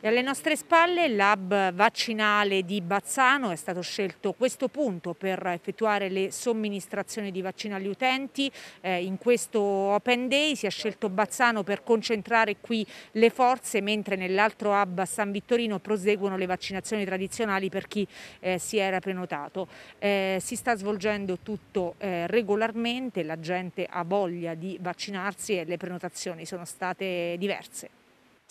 E alle nostre spalle il lab vaccinale di Bazzano è stato scelto questo punto per effettuare le somministrazioni di vaccino agli utenti. Eh, in questo Open Day si è scelto Bazzano per concentrare qui le forze, mentre nell'altro hub a San Vittorino proseguono le vaccinazioni tradizionali per chi eh, si era prenotato. Eh, si sta svolgendo tutto eh, regolarmente, la gente ha voglia di vaccinarsi e le prenotazioni sono state diverse.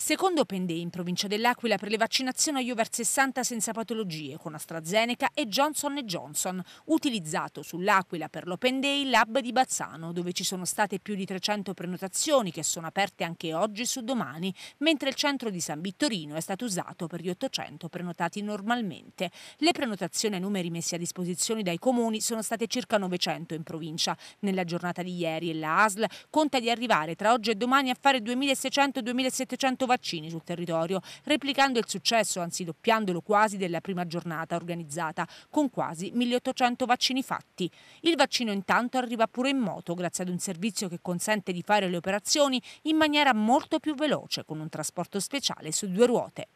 Secondo Open Day in provincia dell'Aquila per le vaccinazioni agli over 60 senza patologie con AstraZeneca e Johnson Johnson, utilizzato sull'Aquila per l'Open Day Lab di Bazzano, dove ci sono state più di 300 prenotazioni che sono aperte anche oggi su domani, mentre il centro di San Vittorino è stato usato per gli 800 prenotati normalmente. Le prenotazioni ai numeri messi a disposizione dai comuni sono state circa 900 in provincia. Nella giornata di ieri la ASL conta di arrivare tra oggi e domani a fare 2600-2700 vaccini sul territorio, replicando il successo, anzi doppiandolo quasi, della prima giornata organizzata, con quasi 1800 vaccini fatti. Il vaccino intanto arriva pure in moto, grazie ad un servizio che consente di fare le operazioni in maniera molto più veloce, con un trasporto speciale su due ruote.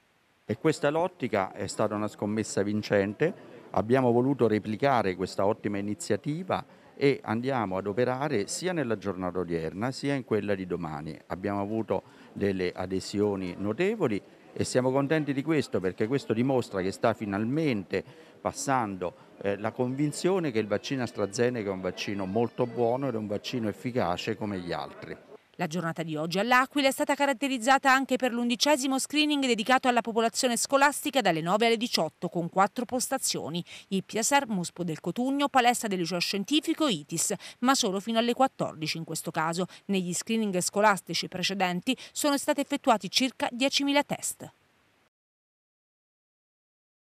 E questa lottica è stata una scommessa vincente, abbiamo voluto replicare questa ottima iniziativa e andiamo ad operare sia nella giornata odierna sia in quella di domani. Abbiamo avuto delle adesioni notevoli e siamo contenti di questo perché questo dimostra che sta finalmente passando eh, la convinzione che il vaccino AstraZeneca è un vaccino molto buono ed è un vaccino efficace come gli altri. La giornata di oggi all'Aquila è stata caratterizzata anche per l'undicesimo screening dedicato alla popolazione scolastica dalle 9 alle 18 con quattro postazioni, Ippiasar, Muspo del Cotugno, Palestra del Liceo Scientifico, ITIS, ma solo fino alle 14 in questo caso. Negli screening scolastici precedenti sono stati effettuati circa 10.000 test.